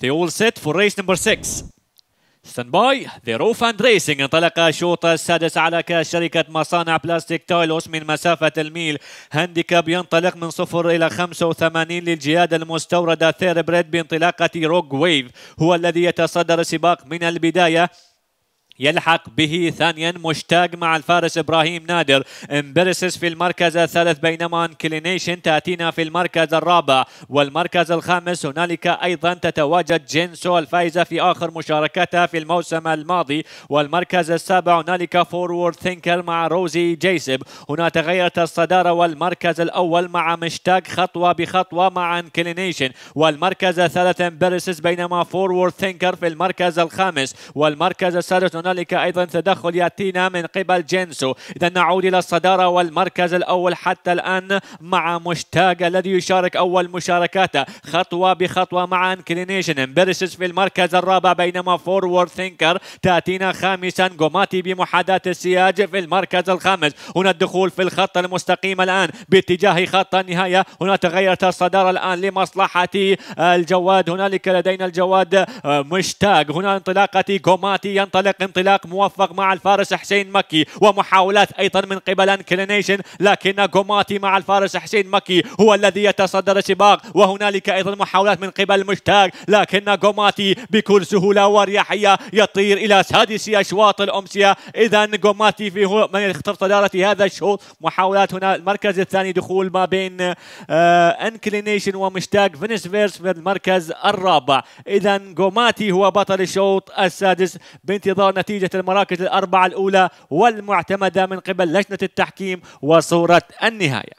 They all set for race number Stand by, باي ذا روفاند racing انطلق الشوط السادس على كاس شركة مصانع بلاستيك تايلوس من مسافة الميل هانديكاب ينطلق من صفر إلى 85 للجيادة المستوردة ثير بريد بانطلاقة روج ويف هو الذي يتصدر السباق من البداية يلحق به ثانيا مشتاق مع الفارس ابراهيم نادر امبرسس في المركز الثالث بينما انكلينيشن تاتينا في المركز الرابع والمركز الخامس هنالك ايضا تتواجد جينسو الفائزه في اخر مشاركتها في الموسم الماضي والمركز السابع هنالك فورورد ثينكر مع روزي جيسب هنا تغيرت الصداره والمركز الاول مع مشتاق خطوه بخطوه مع انكلينيشن والمركز الثالث امبرسس بينما فورورد ثينكر في المركز الخامس والمركز السادس هنالك هنالك ايضا تدخل ياتينا من قبل جينسو اذا نعود الى الصداره والمركز الاول حتى الان مع مشتاق الذي يشارك اول مشاركاته خطوه بخطوه مع انكلينيشن بيرسس في المركز الرابع بينما فورورد ثينكر تاتينا خامسا جوماتي بمحاذاه السياج في المركز الخامس هنا الدخول في الخط المستقيم الان باتجاه خط النهايه هنا تغيرت الصداره الان لمصلحه الجواد هنالك لدينا الجواد مشتاق هنا انطلاقه جوماتي ينطلق انطلاق انطلاق موفق مع الفارس حسين مكي ومحاولات أيضا من قبل انكلينيشن لكن جوماتي مع الفارس حسين مكي هو الذي يتصدر السباق وهنالك أيضا محاولات من قبل مشتاق لكن جوماتي بكل سهولة واريحية يطير إلى سادس أشواط الأمسية إذا جوماتي في من يختار صدارة هذا الشوط محاولات هنا المركز الثاني دخول ما بين انكلينيشن آه، ومشتاق فينيس فيرس في المركز الرابع إذا جوماتي هو بطل الشوط السادس بانتظارنا نتيجة المراكز الأربعة الأولى والمعتمدة من قبل لجنة التحكيم وصورة النهاية